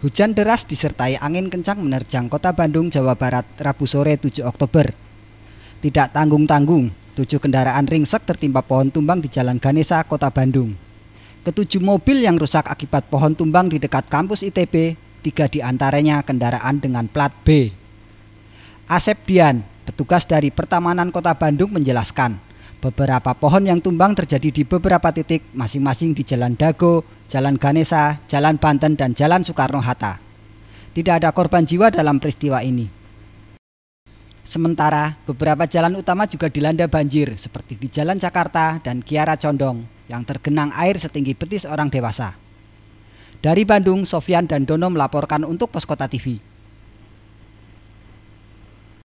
Hujan deras disertai angin kencang menerjang kota Bandung, Jawa Barat, Rabu sore 7 Oktober. Tidak tanggung-tanggung, tujuh kendaraan ringsek tertimpa pohon tumbang di Jalan Ganesa, kota Bandung. Ketujuh mobil yang rusak akibat pohon tumbang di dekat kampus ITB, tiga diantaranya kendaraan dengan plat B. Asep Dian, petugas dari Pertamanan Kota Bandung menjelaskan, Beberapa pohon yang tumbang terjadi di beberapa titik masing-masing di Jalan Dago, Jalan Ganesa, Jalan Banten, dan Jalan Soekarno-Hatta. Tidak ada korban jiwa dalam peristiwa ini. Sementara, beberapa jalan utama juga dilanda banjir seperti di Jalan Jakarta dan Kiara Condong yang tergenang air setinggi betis orang dewasa. Dari Bandung, Sofian dan Dono melaporkan untuk Poskota TV.